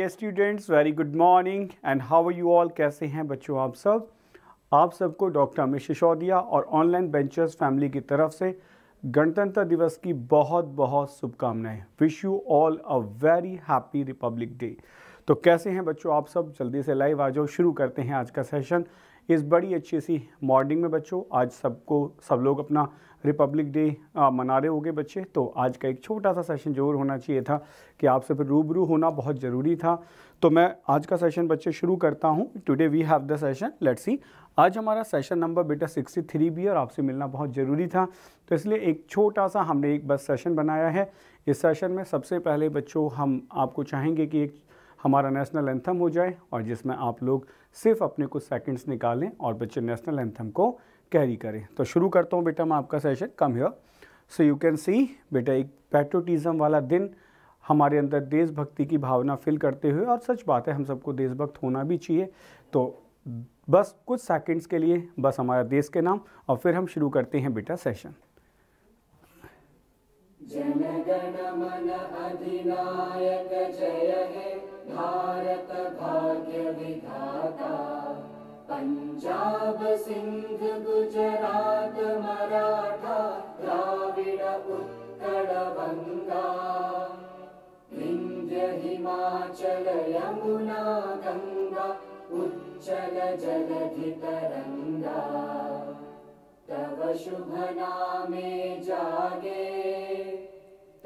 Dear students very good morning and how are you all कैसे हैं बच्चों आप सब आप सबको डॉक्टर अमित सिसोदिया और ऑनलाइन बेंचर्स फैमिली की तरफ से गणतंत्र दिवस की बहुत बहुत शुभकामनाएं wish you all a very happy Republic Day तो कैसे हैं बच्चों आप सब जल्दी से लाइव आ जाओ शुरू करते हैं आज का सेशन इस बड़ी अच्छी सी मॉर्निंग में बच्चों आज सबको सब लोग अपना रिपब्लिक डे मना रहे होंगे बच्चे तो आज का एक छोटा सा सेशन जरूर होना चाहिए था कि आपसे फिर रूबरू होना बहुत ज़रूरी था तो मैं आज का सेशन बच्चे शुरू करता हूँ today we have the session let's see आज हमारा सेशन नंबर बेटा 63 भी है और आपसे मिलना बहुत ज़रूरी था तो इसलिए एक छोटा सा हमने एक बस सेशन बनाया है इस सेशन में सबसे पहले बच्चों हम आपको चाहेंगे कि एक हमारा नेशनल एंथम हो जाए और जिसमें आप लोग सिर्फ अपने कुछ सेकंड्स निकालें और बच्चे नेशनल एंथम को कैरी करें तो शुरू करता हूँ बेटा मैं आपका session come here so you can see बेटा एक पैट्रोटिज़म वाला दिन हमारे अंदर देशभक्ति की भावना फील करते हुए और सच बात है हम सबको देशभक्त होना भी चाहिए तो बस कुछ सेकंड्स के लिए बस हमारा देश के नाम और फिर हम शुरू करते हैं बेटा सेशन जनगणमन अधिनायक जय हे भारत भाग्य विधाता पञ्जाब सिन्ध गुजरात मराठा प्राविड उत्कल गङ्गा हिन्द्र हिमाचल यमुना गङ्गा उज्जल जगधितरङ्गा तव शुभ नामे जागे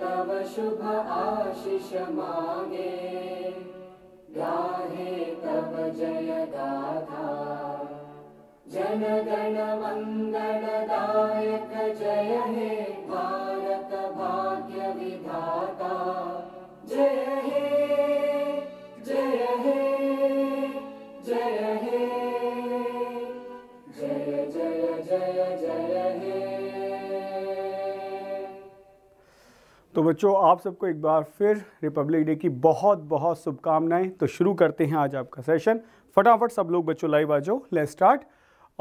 तव शुभ आशिष मागे, गाहे तव जय दा जन दन दायक जय हे भारत भाग्य विधाता जय हे तो बच्चों आप सबको एक बार फिर रिपब्लिक डे की बहुत बहुत शुभकामनाएं तो शुरू करते हैं आज आपका सेशन फटाफट सब लोग बच्चों लाइव आ जाओ लेट स्टार्ट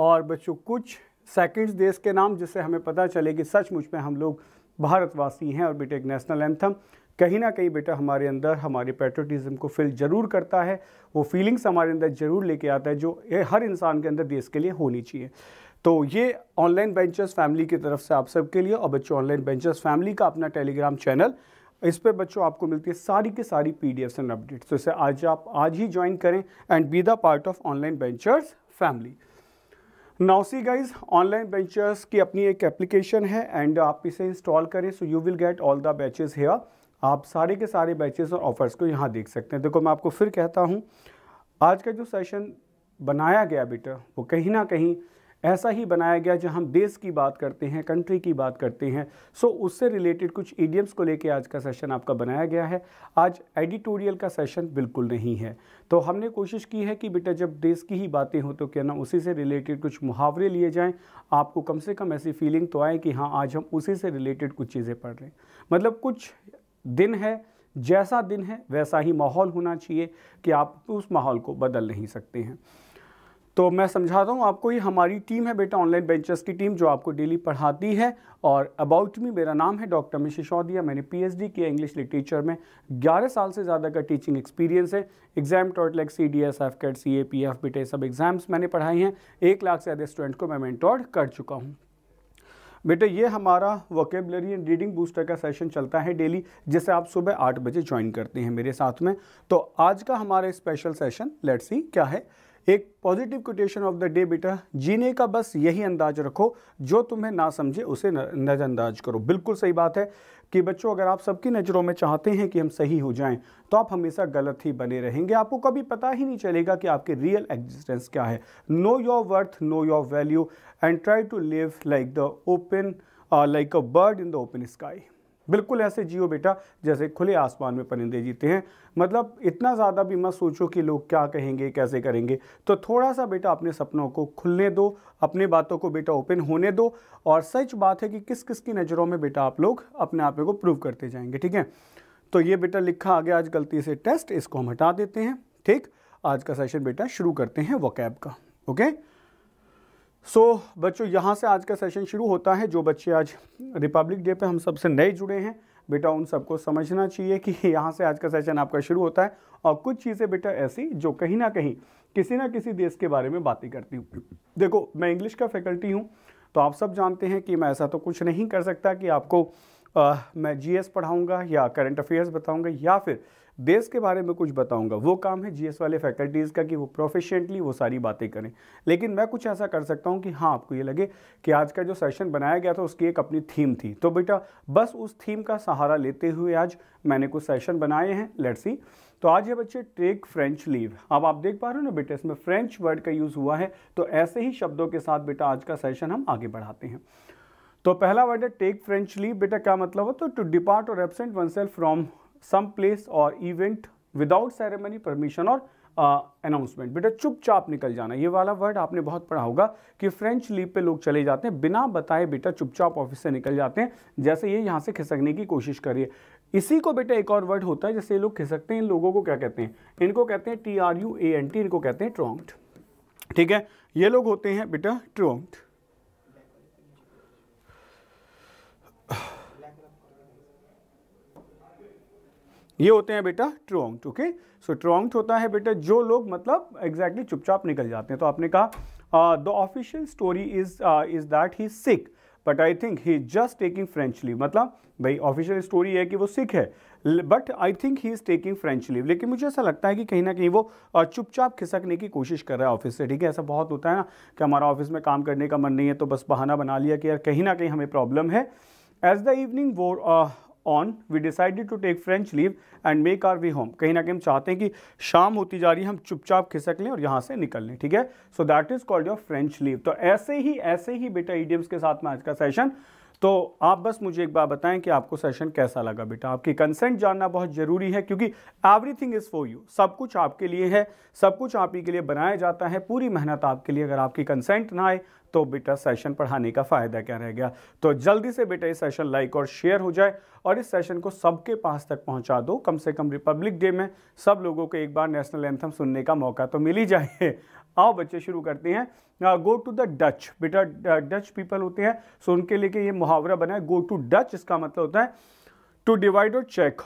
और बच्चों कुछ सेकंड्स देश के नाम जिससे हमें पता चले कि सचमुच में हम लोग भारतवासी हैं और बेटे एक नेशनल एंथम कहीं ना कहीं बेटा हमारे अंदर हमारे पेट्रोटिज़म को फिल जरूर करता है वो फीलिंग्स हमारे अंदर जरूर लेके आता है जो हर इंसान के अंदर देश के लिए होनी चाहिए तो ये ऑनलाइन बेंचर्स फैमिली की तरफ से आप सबके लिए और बच्चों ऑनलाइन बेंचर्स फैमिली का अपना टेलीग्राम चैनल इस पर बच्चों आपको मिलती है सारी की सारी पी डी एंड अपडेट्स तो इसे आज आप आज ही ज्वाइन करें and be the part of Online Benchers family नाउसी गाइज ऑनलाइन बेंचर्स की अपनी एक एप्लीकेशन है एंड आप इसे इंस्टॉल करें so you will get all the batches here आप सारे के सारे बैचेस और ऑफर्स को यहाँ देख सकते हैं देखो मैं आपको फिर कहता हूँ आज का जो सेशन बनाया गया बेटा वो कहीं ना कहीं ऐसा ही बनाया गया जहाँ हम देश की बात करते हैं कंट्री की बात करते हैं सो so, उससे रिलेटेड कुछ ईडियम्स को लेके आज का सेशन आपका बनाया गया है आज एडिटोरियल का सेशन बिल्कुल नहीं है तो हमने कोशिश की है कि बेटा जब देश की ही बातें हों तो क्या ना उसी से रिलेटेड कुछ मुहावरे लिए जाएँ आपको कम से कम ऐसी फीलिंग तो आए कि हाँ आज हम उसी से रिलेटेड कुछ चीज़ें पढ़ रहे हैं मतलब कुछ दिन है जैसा दिन है वैसा ही माहौल होना चाहिए कि आप उस माहौल को बदल नहीं सकते हैं तो मैं समझाता हूँ आपको ये हमारी टीम है बेटा ऑनलाइन बेंचर्स की टीम जो आपको डेली पढ़ाती है और अबाउट मी मेरा नाम है डॉक्टर मिश सिसोदिया मैंने पीएचडी किया इंग्लिश लिटरेचर में 11 साल से ज़्यादा का टीचिंग एक्सपीरियंस है exam like C D S F CAT C A P F बेटे सब एग्ज़ाम्स मैंने पढ़ाई हैं एक लाख से ज़्यादा स्टूडेंट को मैं मैंटोर कर चुका हूँ बेटा ये हमारा वोकेबलरी एंड रीडिंग बूस्टर का सेशन चलता है डेली जिसे आप सुबह आठ बजे ज्वाइन करते हैं मेरे साथ में तो आज का हमारा स्पेशल सेशन लेट्स सी क्या है एक positive quotation of the day बेटा जीने का बस यही अंदाज रखो जो तुम्हें ना समझे उसे नज़रअंदाज करो बिल्कुल सही बात है कि बच्चों अगर आप सबकी नज़रों में चाहते हैं कि हम सही हो जाएं तो आप हमेशा गलत ही बने रहेंगे आपको कभी पता ही नहीं चलेगा कि आपके रियल एग्जिस्टेंस क्या है know your worth know your value and try to live like the open like a bird in the open sky बिल्कुल ऐसे जियो बेटा जैसे खुले आसमान में परिंदे जीते हैं मतलब इतना ज़्यादा भी मत सोचो कि लोग क्या कहेंगे कैसे करेंगे तो थोड़ा सा बेटा अपने सपनों को खुलने दो अपने बातों को बेटा ओपन होने दो और सच बात है कि किस किस की नज़रों में बेटा आप लोग अपने आप को प्रूव करते जाएंगे ठीक है तो ये बेटा लिखा आ गया आज गलती से टेस्ट इसको हम हटा देते हैं ठीक आज का सेशन बेटा शुरू करते हैं वकैब का ओके सो so, बच्चों यहाँ से आज का सेशन शुरू होता है जो बच्चे आज रिपब्लिक डे पे हम सबसे नए जुड़े हैं बेटा उन सबको समझना चाहिए कि यहाँ से आज का सेशन आपका शुरू होता है और कुछ चीज़ें बेटा ऐसी जो कहीं ना कहीं किसी ना किसी देश के बारे में बातें करती हूँ देखो मैं इंग्लिश का फैकल्टी हूँ तो आप सब जानते हैं कि मैं ऐसा तो कुछ नहीं कर सकता कि आपको आ, मैं जी पढ़ाऊँगा या करंट अफेयर्स बताऊँगा या फिर देश के बारे में कुछ बताऊंगा वो काम है जीएस वाले फैकल्टीज़ का कि वो प्रोफिशेंटली वो सारी बातें करें लेकिन मैं कुछ ऐसा कर सकता हूं कि हाँ आपको ये लगे कि आज का जो सेशन बनाया गया था उसकी एक अपनी थीम थी तो बेटा बस उस थीम का सहारा लेते हुए आज मैंने कुछ सेशन बनाए हैं लेट्स तो आज है बच्चे टेक फ्रेंच लीव अब आप देख पा रहे हो ना बेटे इसमें फ्रेंच वर्ड का यूज़ हुआ है तो ऐसे ही शब्दों के साथ बेटा आज का सेशन हम आगे बढ़ाते हैं तो पहला वर्ड है टेक फ्रेंच लीव बेटा क्या मतलब हो तो to depart or absent oneself from some place or event without ceremony permission or announcement बेटा चुपचाप निकल जाना ये वाला वर्ड आपने बहुत पढ़ा होगा कि फ्रेंच लीप पे लोग चले जाते हैं बिना बताए बेटा चुपचाप ऑफिस से निकल जाते हैं जैसे ये यहाँ से खिसकने की कोशिश करिए इसी को बेटा एक और वर्ड होता है जैसे ये लोग खिसकते हैं इन लोगों को क्या कहते हैं इनको कहते हैं T R U A N T इनको कहते हैं ट्रोंक्ट ठीक है ये लोग होते हैं बेटा ट्रोंक्ट ये होते हैं बेटा ट्रोंग्ट ओके सो ट्रोंग्ट होता है बेटा जो लोग मतलब एग्जैक्टली exactly चुपचाप निकल जाते हैं तो आपने कहा the official story is is that he sick but I think he is just taking French leave मतलब भाई ऑफिशियल स्टोरी है कि वो सिख है but I think he is taking French leave लेकिन मुझे ऐसा लगता है कि कहीं ना कहीं वो uh, चुपचाप खिसकने की कोशिश कर रहा है ऑफिस से ठीक है ऐसा बहुत होता है ना कि हमारा ऑफिस में काम करने का मन नहीं है तो बस बहाना बना लिया कि यार कहीं ना कहीं हमें प्रॉब्लम है as the evening wore on we decided to take French leave and make our way home कहीं ना कहीं हम चाहते हैं कि शाम होती जा रही है हम चुपचाप खिसक लें और यहाँ से निकल लें ठीक है so that is called your French leave तो ऐसे ही ऐसे ही बेटा ईडियम्स के साथ में आज का सेशन तो आप बस मुझे एक बार बताएं कि आपको सेशन कैसा लगा बेटा आपकी कंसेंट जानना बहुत ज़रूरी है क्योंकि एवरीथिंग इज़ फॉर यू सब कुछ आपके लिए है सब कुछ आप ही के लिए बनाया जाता है पूरी मेहनत आपके लिए अगर आपकी कंसेंट ना आए तो बेटा सेशन पढ़ाने का फ़ायदा क्या रह गया तो जल्दी से बेटा ये सेशन लाइक और शेयर हो जाए और इस सेशन को सबके पास तक पहुंचा दो कम से कम रिपब्लिक डे में सब लोगों को एक बार नेशनल एंथम सुनने का मौका तो मिल ही जाए आओ बच्चे शुरू करते हैं गो टू द डच बेटा डच पीपल होते हैं सो उनके लिए ये मुहावरा बना है गो टू डच इसका मतलब होता है to divide or check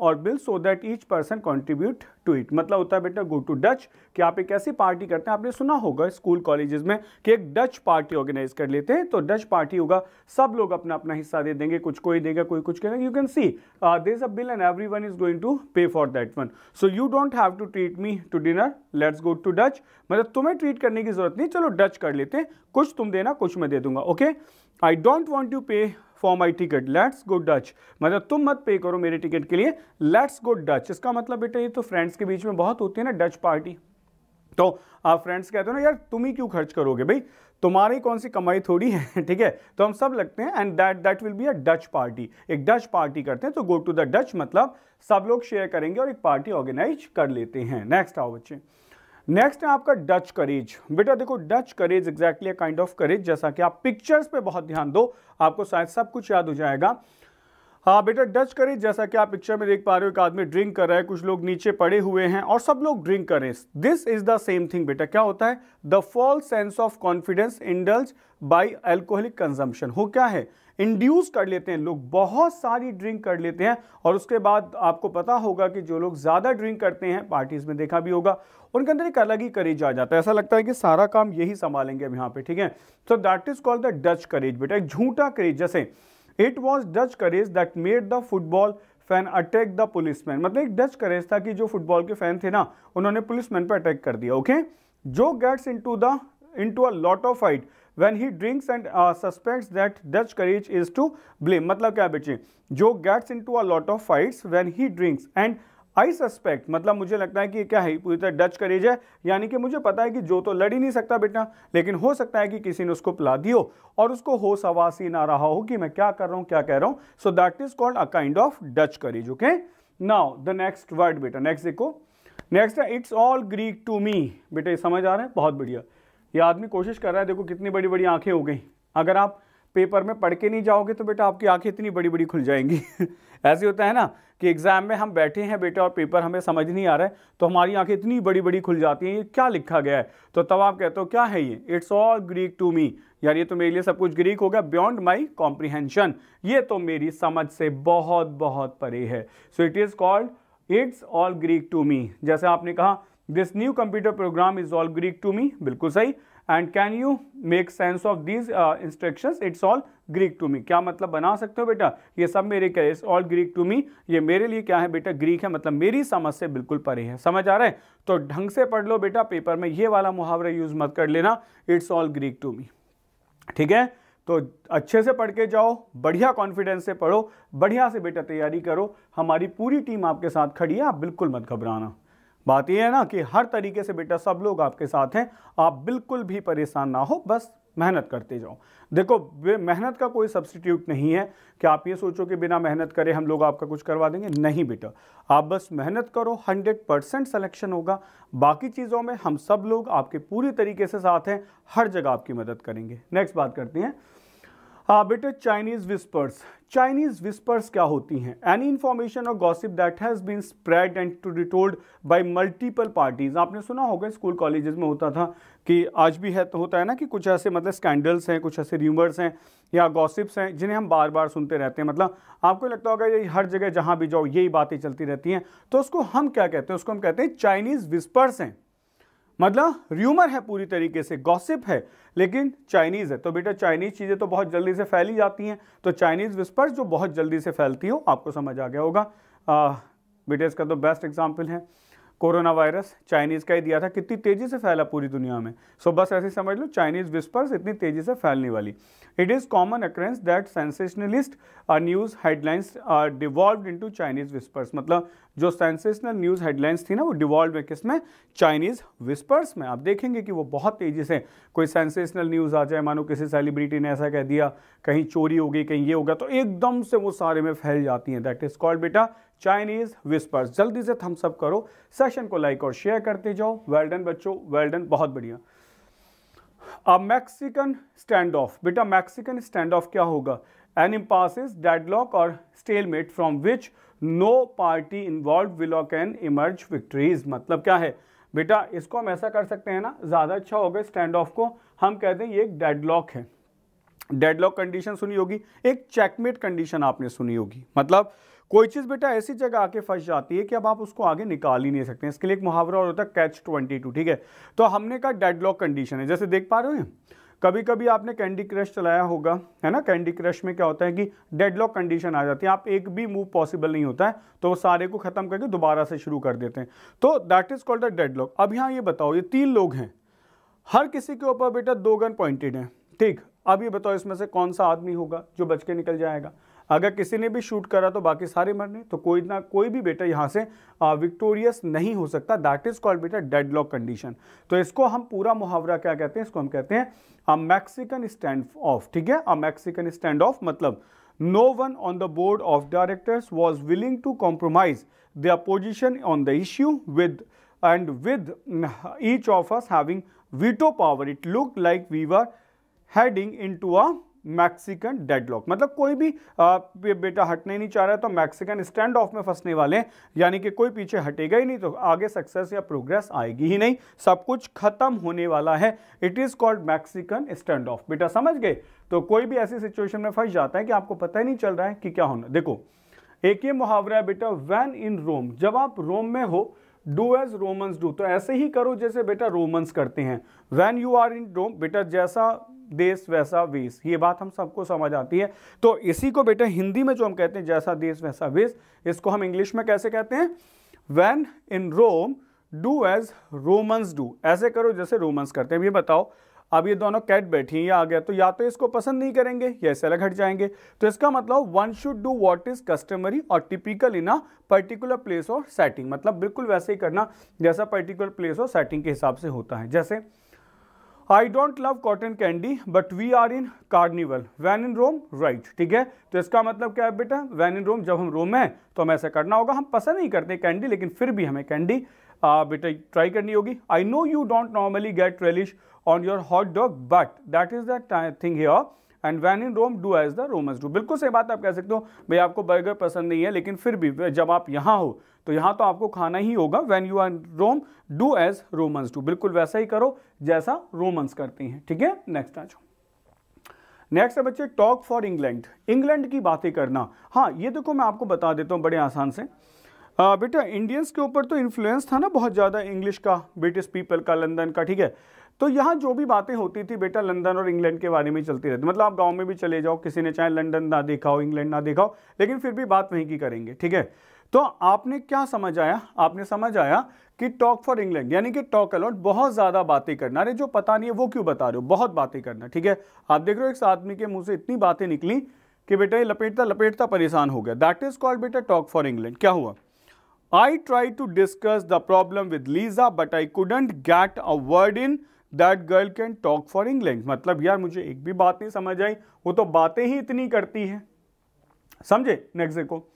or bill so that each person contribute to it मतलब होता है बेटा गो टू डच कि आप एक ऐसी पार्टी करते हैं आपने सुना होगा स्कूल कॉलेजेस में कि एक डच पार्टी ऑर्गेनाइज कर लेते हैं तो डच पार्टी होगा सब लोग अपना अपना हिस्सा दे देंगे कुछ कोई देगा कोई कुछ करेगा you can see there is a bill and everyone is going to pay for that one so you don't have to treat me to dinner let's go to Dutch मतलब तुम्हें ट्रीट करने की जरूरत नहीं चलो Dutch कर लेते हैं कुछ तुम देना कुछ मैं दे दूंगा okay I don't want to pay for my ticket let's go Dutch मतलब तुम मत पे करो मेरे टिकट के लिए लेट्स गो डच इसका मतलब बेटा ये तो फ्रेंड्स के बीच में बहुत होती है ना डच पार्टी तो आप फ्रेंड्स कहते हो ना यार तुम ही क्यों खर्च करोगे भाई तुम्हारी कौन सी कमाई थोड़ी है ठीक है तो हम सब लगते हैं and that that will be a Dutch party एक डच पार्टी करते हैं तो गो टू द डच मतलब सब लोग शेयर करेंगे और एक पार्टी ऑर्गेनाइज कर लेते हैं नेक्स्ट आओ बच्चे नेक्स्ट है आपका डच करेज बेटा देखो Dutch courage exactly kind of courage जैसा कि आप पिक्चर्स पे बहुत ध्यान दो आपको शायद सब कुछ याद हो जाएगा हाँ बेटा डच करें जैसा कि आप पिक्चर में देख पा रहे हो एक आदमी ड्रिंक कर रहा है कुछ लोग नीचे पड़े हुए हैं और सब लोग ड्रिंक कर रहे हैं this is the same thing बेटा क्या होता है the false sense of confidence induced by alcoholic consumption हो क्या है इंड्यूस कर लेते हैं लोग बहुत सारी ड्रिंक कर लेते हैं और उसके बाद आपको पता होगा कि जो लोग ज़्यादा ड्रिंक करते हैं पार्टीज़ में देखा भी होगा उनके अंदर एक अलग ही करेज आ जाता है ऐसा लगता है कि सारा काम यही संभालेंगे अब यहाँ पे ठीक है so that is called the Dutch courage बेटा एक झूठा करेज जैसे it was Dutch courage that made the football fan attack the policeman मतलब एक डच करेज था कि जो फुटबॉल के फैन थे ना उन्होंने पुलिस मैन पर अटैक कर दिया okay Joe gets into the into a lot of fight when he drinks and suspect that Dutch courage is to blame मतलब क्या बेचे Joe gets into a lot of fights when he drinks and I suspect मतलब मुझे लगता है कि क्या है पूरी तरह डच करेज है यानी कि मुझे पता है कि जो तो लड़ ही नहीं सकता बेटा लेकिन हो सकता है कि किसी ने उसको पिला दियो और उसको हो सवासी ना रहा हो कि मैं क्या कर रहा हूँ क्या कह रहा हूँ so that is called a kind of Dutch courage okay now the next word बेटा नेक्स्ट देखो नेक्स्ट है it's all Greek to me ये समझ आ रहे हैं बहुत बढ़िया ये आदमी कोशिश कर रहा है देखो कितनी बड़ी बड़ी आंखें हो गई अगर आप पेपर में पढ़ के नहीं जाओगे तो बेटा आपकी आंखें इतनी बड़ी बड़ी खुल जाएंगी ऐसे होता है ना कि एग्ज़ाम में हम बैठे हैं बेटा और पेपर हमें समझ नहीं आ रहा है तो हमारी आंखें इतनी बड़ी बड़ी खुल जाती हैं ये क्या लिखा गया है तो तब आप कहते हो क्या है ये it's all Greek to me यार ये तो मेरे लिए सब कुछ ग्रीक हो गया बियॉन्ड माई कॉम्प्रीहेंशन ये तो मेरी समझ से बहुत बहुत परे है so it is called it's all Greek to me जैसे आपने कहा this new computer program is all Greek to me बिल्कुल सही and can you make sense of these instruction it's all Greek to me क्या मतलब बना सकते हो बेटा ये सब मेरे क्या it's all Greek to me ये मेरे लिए क्या है बेटा ग्रीक है मतलब मेरी समझ से बिल्कुल परे है समझ आ रहा है तो ढंग से पढ़ लो बेटा पेपर में ये वाला मुहावरा यूज़ मत कर लेना it's all Greek to me ठीक है तो अच्छे से पढ़ के जाओ बढ़िया कॉन्फिडेंस से पढ़ो बढ़िया से बेटा तैयारी करो हमारी पूरी टीम आपके साथ खड़ी है आप बिल्कुल मत घबराना बात यह है ना कि हर तरीके से बेटा सब लोग आपके साथ हैं आप बिल्कुल भी परेशान ना हो बस मेहनत करते जाओ देखो मेहनत का कोई सब्सटीट्यूट नहीं है कि आप ये सोचो कि बिना मेहनत करे हम लोग आपका कुछ करवा देंगे नहीं बेटा आप बस मेहनत करो 100 परसेंट सलेक्शन होगा बाकी चीज़ों में हम सब लोग आपके पूरी तरीके से साथ हैं हर जगह आपकी मदद करेंगे नेक्स्ट बात करते हैं हाँ बेटे चाइनीज़ विस्पर्स चाइनीज़ विस्पर्स क्या होती हैं एनी इन्फॉर्मेशन और gossip that has been spread and to retold by multiple parties आपने सुना होगा स्कूल कॉलेजेस में होता था कि आज भी है तो होता है ना कि कुछ ऐसे मतलब स्कैंडल्स हैं कुछ ऐसे र्यूमर्स हैं या गॉसिप्स हैं जिन्हें हम बार बार सुनते रहते हैं मतलब आपको लगता होगा ये हर जगह जहाँ भी जाओ यही बातें चलती रहती हैं तो उसको हम क्या कहते हैं उसको हम कहते हैं चाइनीज़ विस्पर्स हैं मतलब र्यूमर है पूरी तरीके से गॉसिप है लेकिन चाइनीज़ है तो बेटा चाइनीज़ चीज़ें तो बहुत जल्दी से फैली जाती हैं तो चाइनीज़ विस्पर्स जो बहुत जल्दी से फैलती हो आपको समझ आ गया होगा बेटा इसका तो बेस्ट एग्जाम्पल है कोरोना वायरस चाइनीज़ का ही दिया था कितनी तेज़ी से फैला पूरी दुनिया में सो so, बस ऐसे समझ लो चाइनीज़ विस्पर्स इतनी तेज़ी से फैलने वाली it is common occurrence that sensationalist news headlines devolve into Chinese whispers मतलब जो सेंसेशनल न्यूज़ हेडलाइंस थी ना वो डिवॉल्व है किस में चाइनीज़ विस्पर्स में आप देखेंगे कि वो बहुत तेज़ी से कोई सेंसेशनल न्यूज़ आ जाए मानो किसी सेलिब्रिटी ने ऐसा कह दिया कहीं चोरी हो गई कहीं ये होगा तो एकदम से वो सारे में फैल जाती हैं दैट इज़ कॉल्ड बेटा चाइनीज विस्पर्स जल्दी से थम्स अप करो सेशन को लाइक और शेयर करते जाओ वेल्डन बच्चों वेल्डन बहुत बढ़िया अब मैक्सिकन स्टैंड ऑफ बेटा मैक्सिकन स्टैंड ऑफ क्या होगा एन इम्पासिस डेडलॉक और stalemate from which no party involve will can emerge victories मतलब क्या है बेटा इसको हम ऐसा कर सकते हैं ना ज़्यादा अच्छा होगा स्टैंड ऑफ को हम कहते हैं ये एक डेडलॉक है डेडलॉक कंडीशन सुनी होगी एक चेकमेट कंडीशन आपने सुनी होगी मतलब कोई चीज़ बेटा ऐसी जगह आके फंस जाती है कि अब आप उसको आगे निकाल ही नहीं सकते इसके लिए एक मुहावरा और होता है कैच ट्वेंटी टू ठीक है तो हमने कहा डेडलॉक कंडीशन है जैसे देख पा रहे हैं कभी कभी आपने कैंडी क्रश चलाया होगा है ना कैंडी क्रश में क्या होता है कि डेडलॉक कंडीशन आ जाती है आप एक भी मूव पॉसिबल नहीं होता है तो वो सारे को ख़त्म करके दोबारा से शुरू कर देते हैं तो that is called the deadlock अब यहाँ ये बताओ ये तीन लोग हैं हर किसी के ऊपर बेटा दो गन पॉइंटेड हैं ठीक अब ये बताओ इसमें से कौन सा आदमी होगा जो बच के निकल जाएगा अगर किसी ने भी शूट करा तो बाकी सारे मरने तो कोई ना कोई भी बेटा यहाँ से विक्टोरियस नहीं हो सकता दैट इज कॉल्ड बेटा डेड लॉक कंडीशन तो इसको हम पूरा मुहावरा क्या कहते हैं इसको हम कहते हैं अ मैक्सिकन स्टैंड ऑफ ठीक है अ मैक्सिकन स्टैंड ऑफ मतलब no one on the board of directors was willing to compromise the opposition on the issue with and with each of us having veto power it look like we were heading into a Mexican deadlock मतलब कोई भी आ, बेटा हटने नहीं चाह रहा है तो मैक्सिकन स्टैंड ऑफ में फंसने वाले हैं यानी कि कोई पीछे हटेगा ही नहीं तो आगे सक्सेस या प्रोग्रेस आएगी ही नहीं सब कुछ खत्म होने वाला है it is called Mexican standoff बेटा समझ गए तो कोई भी ऐसी सिचुएशन में फंस जाता है कि आपको पता ही नहीं चल रहा है कि क्या होना देखो एक ये मुहावरा है बेटा वैन इन रोम जब आप रोम में हो डू एज रोमन्स डू तो ऐसे ही करो जैसे बेटा रोमन्स करते हैं when you are in Rome बेटा जैसा देश वैसा वेश ये बात हम सबको समझ आती है तो इसी को बेटे हिंदी में जो हम कहते हैं जैसा देश वैसा वेश इसको हम इंग्लिश में कैसे कहते हैं when in Rome do as Romans do ऐसे करो जैसे रोमन्स करते हैं ये बताओ अब ये दोनों कैट बैठी हैं या आ गया तो या तो इसको पसंद नहीं करेंगे या इसे अलग हट जाएंगे तो इसका मतलब one should do what is customary और typical in a particular place और सेटिंग मतलब बिल्कुल वैसे ही करना जैसा पर्टिकुलर प्लेस और सेटिंग के हिसाब से होता है जैसे I don't love cotton candy but we are in carnival when in Rome right ठीक है तो इसका मतलब क्या है बेटा वैन इन रोम जब हम रोम हैं तो हमें ऐसा करना होगा हम पसंद नहीं करते कैंडी लेकिन फिर भी हमें कैंडी बेटा ट्राई करनी होगी I know you don't normally get relish on your hot dog but that is the thing here and when in Rome do as the Romans do बिल्कुल सही बात आप कह सकते हो भाई आपको बर्गर पसंद नहीं है लेकिन फिर भी जब आप यहाँ हो तो यहाँ तो आपको खाना ही होगा when you are Rome do as Romans do बिल्कुल वैसा ही करो जैसा रोमन्स करते हैं ठीक है नेक्स्ट आ जाओ नेक्स्ट है बच्चे टॉक फॉर इंग्लैंड इंग्लैंड की बातें करना हाँ ये देखो मैं आपको बता देता हूँ बड़े आसान से बेटा इंडियंस के ऊपर तो इन्फ्लुएंस था ना बहुत ज़्यादा इंग्लिश का ब्रिटिश पीपल का लंदन का ठीक है तो यहाँ जो भी बातें होती थी बेटा लंदन और इंग्लैंड के बारे में चलती रहती मतलब आप गांव में भी चले जाओ किसी ने चाहे लंदन ना देखा हो इंग्लैंड ना देखा हो लेकिन फिर भी बात वहीं की करेंगे ठीक है तो आपने क्या समझ आया आपने समझ आया कि टॉक फॉर इंग्लैंड यानी कि टॉक अलॉट बहुत ज़्यादा बातें करना अरे जो पता नहीं है वो क्यों बता रहे हो बहुत बातें करना ठीक है आप देख रहे हो एक आदमी के मुंह से इतनी बातें निकली कि बेटा ये लपेटता लपेटता परेशान हो गया दैट इज कॉल्ड बेटा टॉक फॉर इंग्लैंड क्या हुआ I try to discuss the problem with Lisa but I couldn't get a word in that girl can talk for England मतलब यार मुझे एक भी बात नहीं समझ आई वो तो बातें ही इतनी करती है समझे नेक्स्ट देखो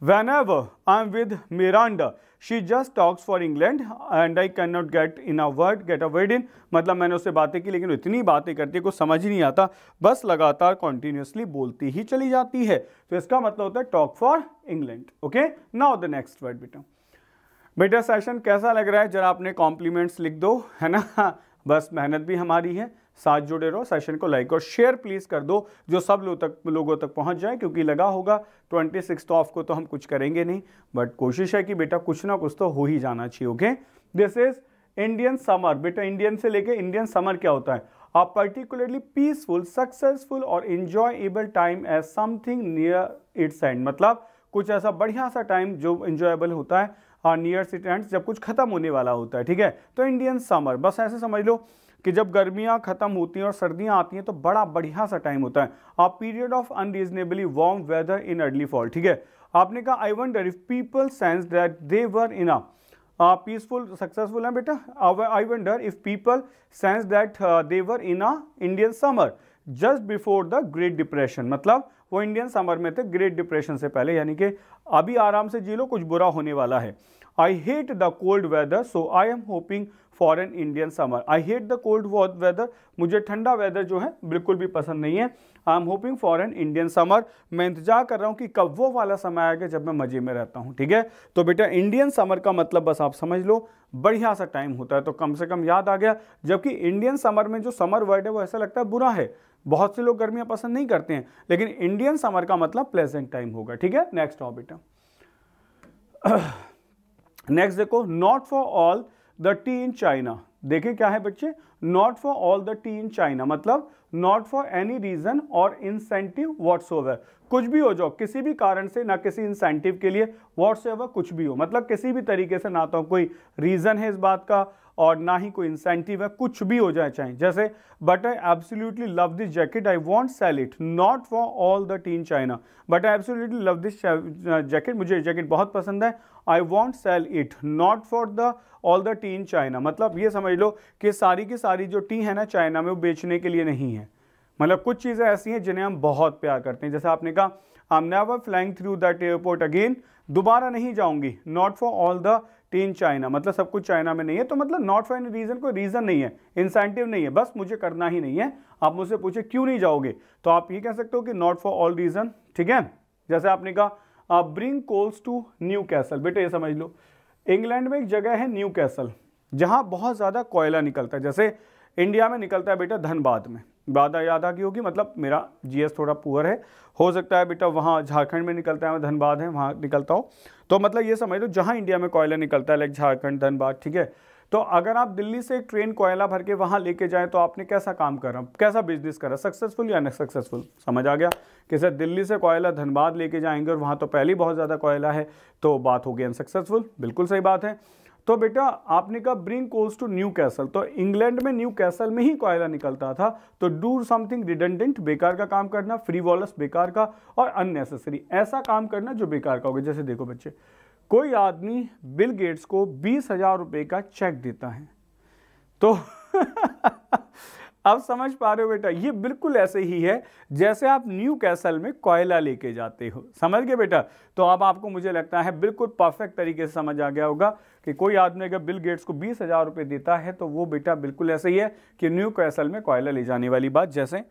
Whenever I'm with Miranda, she just talks for England and I cannot get in a word, get a word in. मतलब मैंने उससे बातें की लेकिन इतनी बातें करती है कुछ समझ ही नहीं आता बस लगातार कॉन्टीन्यूसली बोलती ही चली जाती है तो इसका मतलब होता है talk for England okay now the next word बेटा बेटा सेशन कैसा लग रहा है जरा आपने कॉम्प्लीमेंट्स लिख दो है ना बस मेहनत भी हमारी है साथ जुड़े रहो सेशन को लाइक और शेयर प्लीज़ कर दो जो सब लोग तक लोगों तक पहुंच जाए क्योंकि लगा होगा ट्वेंटी सिक्स ऑफ को तो हम कुछ करेंगे नहीं बट कोशिश है कि बेटा कुछ ना कुछ तो हो ही जाना चाहिए okay this is Indian summer बेटा इंडियन से लेके इंडियन समर क्या होता है आप पर्टिकुलरली पीसफुल सक्सेसफुल और enjoyable time as something near its end मतलब कुछ ऐसा बढ़िया सा टाइम जो इंजॉयबल होता है और नियर इट एंड जब कुछ खत्म होने वाला होता है ठीक है तो इंडियन समर बस ऐसे समझ लो कि जब गर्मियाँ ख़त्म होती हैं और सर्दियाँ आती हैं तो बड़ा बढ़िया सा टाइम होता है a period of unreasonably warm weather in early fall ठीक है आपने कहा I wonder if people sense that they were in a peaceful successful हैं बेटा I wonder if people sense that they were in a Indian summer just before the Great Depression मतलब वो Indian summer में थे great depression से पहले यानी कि अभी आराम से जी लो कुछ बुरा होने वाला है I hate the cold weather so I am hoping for an Indian summer I hate the cold weather मुझे ठंडा वेदर जो है बिल्कुल भी पसंद नहीं है I am hoping for an Indian summer मैं इंतजार कर रहा हूँ कि कब वो वाला समय आएगा जब मैं मज़े में रहता हूँ ठीक है तो बेटा इंडियन समर का मतलब बस आप समझ लो बढ़िया सा टाइम होता है तो कम से कम याद आ गया जबकि इंडियन समर में जो समर वर्ड है वो ऐसा लगता है बुरा है बहुत से लोग गर्मियाँ पसंद नहीं करते हैं लेकिन इंडियन समर का मतलब प्लेजेंट टाइम होगा ठीक है नेक्स्ट आओ बेटा नेक्स्ट देखो not for all the tea in China देखें क्या है बच्चे not for all the tea in China मतलब नॉट फॉर एनी रीज़न और इंसेंटिव वॉट्स कुछ भी हो जाओ किसी भी कारण से ना किसी इंसेंटिव के लिए वॉट्स कुछ भी हो मतलब किसी भी तरीके से ना तो कोई रीज़न है इस बात का और ना ही कोई इंसेंटिव है कुछ भी हो जाए चाहे जैसे but I absolutely love this jacket I won't sell it not for all the tea in China but I absolutely love this jacket मुझे जैकेट बहुत पसंद है I won't sell it not for the all the tea in China मतलब ये समझ लो कि सारी की सारी जो टी है ना चाइना में वो बेचने के लिए नहीं है मतलब कुछ चीज़ें ऐसी हैं जिन्हें हम बहुत प्यार करते हैं जैसे आपने कहा I'm never flying through that airport again दोबारा नहीं जाऊंगी not for all the tea in China मतलब सब कुछ चाइना में नहीं है तो मतलब नॉट फॉर एनी रीज़न कोई रीज़न नहीं है इंसेंटिव नहीं है बस मुझे करना ही नहीं है आप मुझसे पूछे क्यों नहीं जाओगे तो आप ये कह सकते हो कि नॉट फॉर ऑल रीज़न ठीक है जैसे आपने कहा bring coals to Newcastle बेटे ये समझ लो इंग्लैंड में एक जगह है न्यू कैसल जहाँ बहुत ज़्यादा कोयला निकलता है जैसे इंडिया में निकलता है बेटा धनबाद में बाधा याद आ गई होगी मतलब मेरा जीएस थोड़ा पुअर है हो सकता है बेटा वहाँ झारखंड में निकलता है धनबाद है वहाँ निकलता हो तो मतलब ये समझ लो जहाँ इंडिया में कोयला निकलता है लाइक झारखंड धनबाद ठीक है तो अगर आप दिल्ली से एक ट्रेन कोयला भर के वहाँ लेके जाएँ तो आपने कैसा काम करा कैसा बिजनेस करा सक्सेसफुल या अनसक्सेसफुल समझ आ गया कि सर दिल्ली से कोयला धनबाद लेके जाएंगे और वहाँ तो पहले ही बहुत ज़्यादा कोयला है तो बात होगी अनसक्सेसफुल बिल्कुल सही बात है तो बेटा आपने कहा bring coals to Newcastle तो इंग्लैंड में न्यू कैसल में ही कोयला निकलता था तो डू समथिंग रिडेंडेंट बेकार का काम करना फ्री वॉलस बेकार का और अननेसेसरी ऐसा काम करना जो बेकार का होगा जैसे देखो बच्चे कोई आदमी बिल गेट्स को बीस हजार रुपये का चेक देता है तो अब समझ पा रहे हो बेटा ये बिल्कुल ऐसे ही है जैसे आप न्यू कैसल में कोयला लेके जाते हो समझ गए बेटा तो अब आपको मुझे लगता है बिल्कुल परफेक्ट तरीके से समझ आ गया होगा कि कोई आदमी अगर बिल गेट्स को बीस हज़ार रुपये देता है तो वो बेटा बिल्कुल ऐसे ही है कि न्यू कैसल में कोयला ले जाने वाली बात जैसे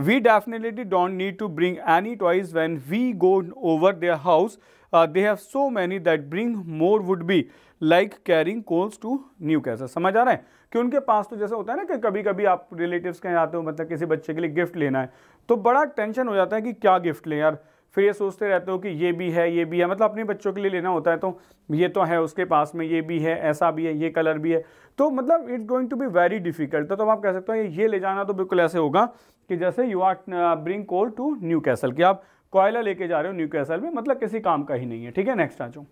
we definitely don't need to bring any toys when we go over their house they have so many that bring more would be like carrying coals to Newcastle समझ आ रहे हैं कि उनके पास तो जैसे होता है ना कि कभी कभी आप रिलेटिव्स कहीं आते हो मतलब किसी बच्चे के लिए गिफ्ट लेना है तो बड़ा टेंशन हो जाता है कि क्या गिफ्ट लें यार फिर ये सोचते रहते हो कि ये भी है ये भी है मतलब अपने बच्चों के लिए लेना होता है तो ये तो है उसके पास में ये भी है ऐसा भी है ये कलर भी है तो मतलब it's going to be very difficult तो, तो आप कह सकते हो ये ले जाना तो बिल्कुल ऐसे होगा कि जैसे you are bring coal to Newcastle कि आप कोयला लेके जा रहे हो न्यू कैसल में मतलब किसी काम का ही नहीं है ठीक है नेक्स्ट आ जाओ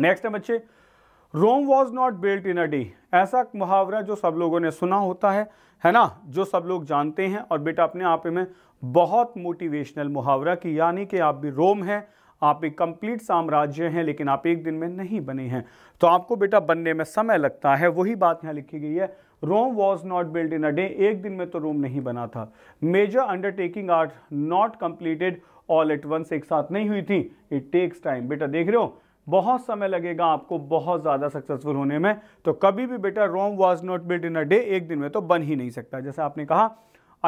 नेक्स्ट है बच्चे Rome was not built in a day ऐसा मुहावरा जो सब लोगों ने सुना होता है है ना जो सब लोग जानते हैं और बेटा अपने आप में बहुत मोटिवेशनल मुहावरा कि यानी कि आप भी रोम हैं आप एक कंप्लीट साम्राज्य हैं लेकिन आप एक दिन में नहीं बने हैं तो आपको बेटा बनने में समय लगता है वही बात यहाँ लिखी गई है Rome was not build in a day एक दिन में तो रोम नहीं बना था major undertaking are not completed all at once एक साथ नहीं हुई थी इट टेक्स टाइम बेटा देख रहे हो बहुत समय लगेगा आपको बहुत ज़्यादा सक्सेसफुल होने में तो कभी भी बेटा Rome was not build in a day एक दिन में तो बन ही नहीं सकता जैसे आपने कहा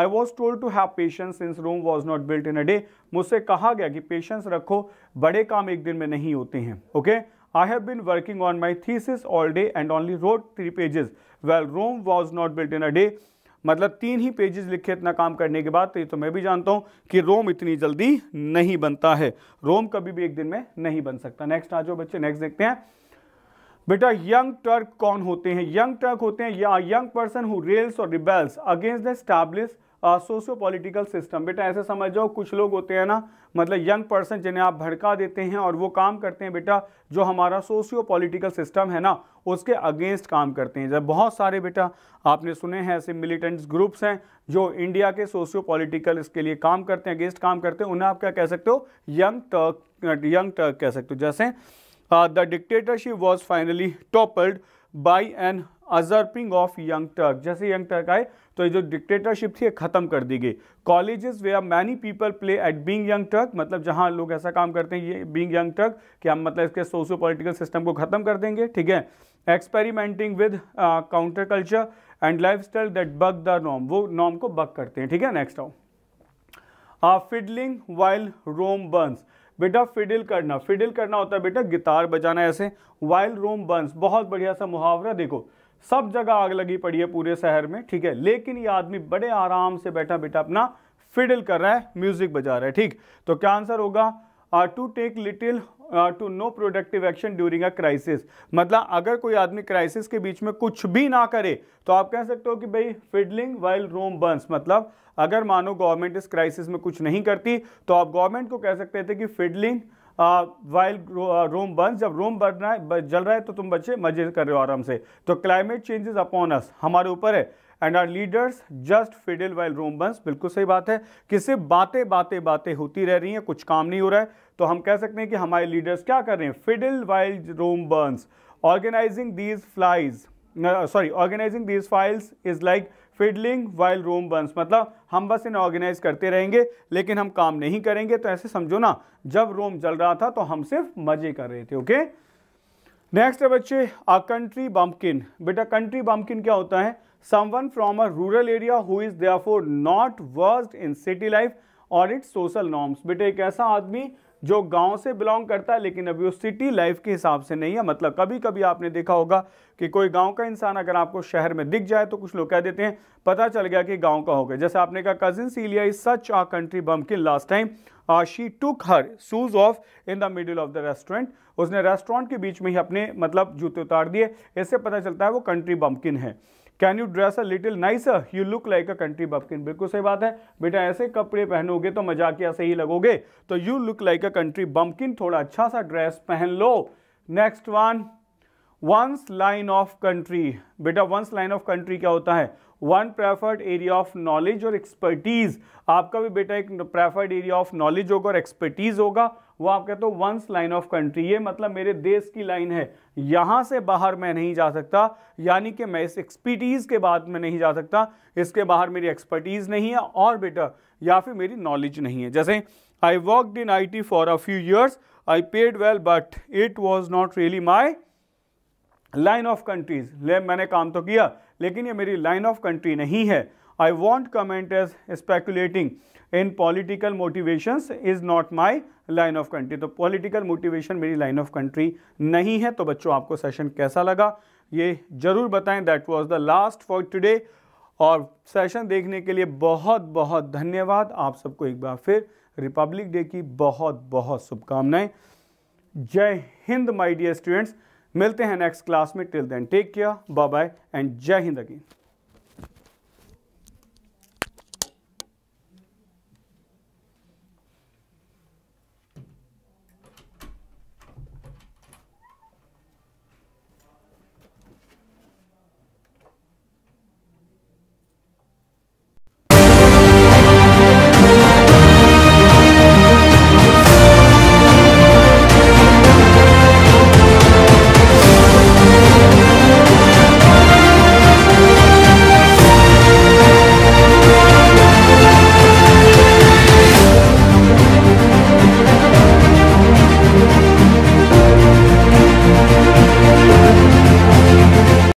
I was told to have patience since Rome was not built in a day मुझसे कहा गया कि पेशेंस रखो बड़े काम एक दिन में नहीं होते हैं okay I have been working on my thesis all day and only wrote three pages well Rome was not built in a day मतलब तीन ही पेजेस लिखे इतना काम करने के बाद तो ये तो मैं भी जानता हूँ कि रोम इतनी जल्दी नहीं बनता है रोम कभी भी एक दिन में नहीं बन सकता नेक्स्ट आ जाओ बच्चे नेक्स्ट देखते हैं बेटा यंग टर्क कौन होते हैं यंग टर्क होते हैं या यंग पर्सन हु रेल्स और rebels against the establish socio political system बेटा ऐसे समझ जाओ कुछ लोग होते हैं ना मतलब यंग पर्सन जिन्हें आप भड़का देते हैं और वो काम करते हैं बेटा जो हमारा सोशियो पॉलिटिकल सिस्टम है ना उसके अगेंस्ट काम करते हैं जब बहुत सारे बेटा आपने सुने हैं ऐसे मिलिटेंट्स ग्रुप्स हैं जो इंडिया के सोशियो पॉलिटिकल इसके लिए काम करते हैं अगेंस्ट काम करते हैं उन्हें आप क्या कह सकते हो यंग टर्क यंग टर्क कह सकते हो जैसे the dictatorship was finally toppled by an usurping of young Turk जैसे यंग टर्क आए तो ये जो डिक्टेटरशिप थी ख़त्म कर दी गई colleges where are many people play at being young Turk मतलब जहाँ लोग ऐसा काम करते हैं ये बींग यंग टर्क कि हम मतलब इसके सोशो पोलिटिकल सिस्टम को ख़त्म कर देंगे ठीक है experimenting with counterculture and lifestyle that bug the नॉम वो नॉम को बग करते हैं ठीक है नेक्स्ट आओ फिडलिंग वाइल रोम बर्नस बेटा फिडिल करना फिडिल करना होता है बेटा गिटार बजाना ऐसे वाइल रोम बर्नस बहुत बढ़िया सा मुहावरा देखो सब जगह आग लगी पड़ी है पूरे शहर में ठीक है लेकिन ये आदमी बड़े आराम से बैठा बैठा अपना फिडल कर रहा है म्यूजिक बजा रहा है ठीक तो क्या आंसर होगा to take little to no productive action during a crisis मतलब अगर कोई आदमी क्राइसिस के बीच में कुछ भी ना करे तो आप कह सकते हो कि भाई फिडलिंग वाइल रोम बंस मतलब अगर मानो गवर्नमेंट इस क्राइसिस में कुछ नहीं करती तो आप गवर्नमेंट को कह सकते थे कि फिडलिंग वाइल रोम बर्न जब रोम है जल रहा है तो तुम बच्चे मजे कर रहे हो आराम से तो क्लाइमेट चेंजेस अपॉन अस हमारे ऊपर है and our leaders just fiddle while Rome burn बिल्कुल सही बात है कि सिर्फ बातें बातें बातें होती रह रही हैं कुछ काम नहीं हो रहा है तो हम कह सकते हैं कि हमारे लीडर्स क्या कर रहे हैं fiddle while Rome burns organizing these flies sorry organizing these files is like fiddling while Rome burns मतलब हम बस इन्हें ऑर्गेनाइज करते रहेंगे लेकिन हम काम नहीं करेंगे तो ऐसे समझो ना जब रोम जल रहा था तो हम सिर्फ मजे कर रहे थे ओके नेक्स्ट है बच्चे अ कंट्री बम्पकिन बेटा कंट्री बम्पकिन क्या होता है someone from a rural area who is there not versed in city life और इट्स सोशल नॉर्म्स बेटा एक ऐसा आदमी जो गांव से बिलोंग करता है लेकिन अभी वो सिटी लाइफ के हिसाब से नहीं है मतलब कभी कभी आपने देखा होगा कि कोई गांव का इंसान अगर आपको शहर में दिख जाए तो कुछ लोग कह देते हैं पता चल गया कि गांव का होगा जैसे आपने कहा cousin Celia is such a country bumpkin last time she took her shoes off in the middle of the restaurant उसने रेस्टोरेंट के बीच में ही अपने मतलब जूते उतार दिए इससे पता चलता है वो कंट्री बमकिन है can you dress a little nice you look like a country bumpkin बिल्कुल सही बात है बेटा ऐसे कपड़े पहनोगे तो मजाकिया सही लगोगे तो you look like a country bumpkin थोड़ा अच्छा सा ड्रेस पहन लो next one once line of country बेटा वंस लाइन ऑफ कंट्री क्या होता है one preferred area of knowledge और एक्सपर्टीज आपका भी बेटा एक प्रेफर्ड एरिया ऑफ नॉलेज होगा और एक्सपर्टीज होगा वो आप कहते हो वंस लाइन ऑफ कंट्री ये मतलब मेरे देश की लाइन है यहाँ से बाहर मैं नहीं जा सकता यानी कि मैं इस एक्सपर्टीज़ के बाद में नहीं जा सकता इसके बाहर मेरी एक्सपर्टीज़ नहीं है और बेटर या फिर मेरी नॉलेज नहीं है जैसे I worked in I T for a few years I paid well but it was not really my line of countries ले मैंने काम तो किया लेकिन ये मेरी लाइन ऑफ कंट्री नहीं है I won't comment as speculating in political motivations is not my line of country तो पॉलिटिकल मोटिवेशन मेरी लाइन ऑफ कंट्री नहीं है तो बच्चों आपको सेशन कैसा लगा ये ज़रूर बताएं that was the last for today और सेशन देखने के लिए बहुत बहुत धन्यवाद आप सबको एक बार फिर रिपब्लिक डे की बहुत बहुत शुभकामनाएं जय हिंद माई डियर स्टूडेंट्स मिलते हैं नेक्स्ट क्लास में till then take care bye bye and Jai Hind again